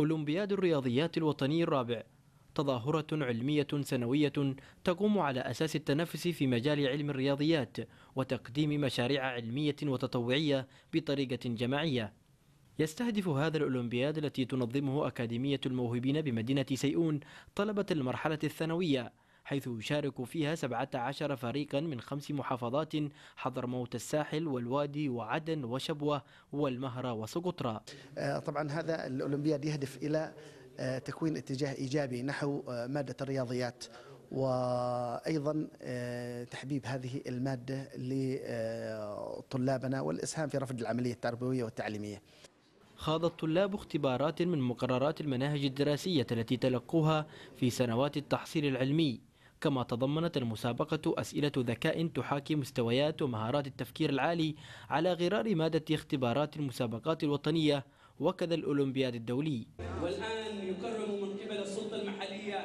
أولمبياد الرياضيات الوطني الرابع تظاهرة علمية سنوية تقوم على أساس التنافس في مجال علم الرياضيات وتقديم مشاريع علمية وتطوعية بطريقة جماعية يستهدف هذا الأولمبياد التي تنظمه أكاديمية الموهوبين بمدينة سيئون طلبة المرحلة الثانوية حيث يشارك فيها 17 فريقا من خمس محافظات حضرموت الساحل والوادي وعدن وشبوة والمهرة وسقطرى آه، طبعا هذا الأولمبياد يهدف إلى آه، تكوين اتجاه إيجابي نحو آه، مادة الرياضيات وايضا تحبيب هذه الماده لطلابنا والاسهام في رفض العمليه التربويه والتعليميه. خاض الطلاب اختبارات من مقررات المناهج الدراسيه التي تلقوها في سنوات التحصيل العلمي كما تضمنت المسابقة أسئلة ذكاء تحاكي مستويات ومهارات التفكير العالي على غرار مادة اختبارات المسابقات الوطنية وكذا الأولمبياد الدولي والآن يكرم من قبل السلطة المحلية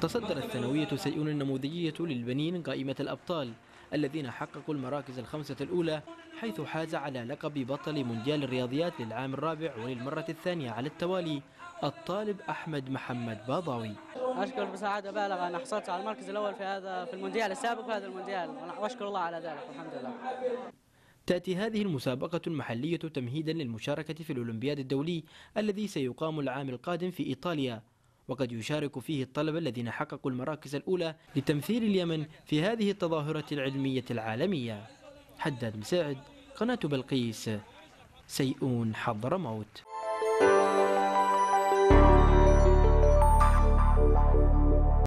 تصدرت ثانوية سيئون النموذجية للبنين قائمة الأبطال الذين حققوا المراكز الخمسة الأولى حيث حاز على لقب بطل مونديال الرياضيات للعام الرابع وللمرة الثانية على التوالي الطالب أحمد محمد باضاوي أشكر بسعادة بالغة أن حصلت على المركز الأول في هذا في المونديال السابق وهذا المونديال وأشكر الله على ذلك والحمد لله تأتي هذه المسابقة المحلية تمهيدا للمشاركة في الأولمبياد الدولي الذي سيقام العام القادم في إيطاليا وقد يشارك فيه الطلبة الذين حققوا المراكز الأولى لتمثيل اليمن في هذه التظاهرة العلمية العالمية حداد مساعد قناة بلقيس سيئون حضرموت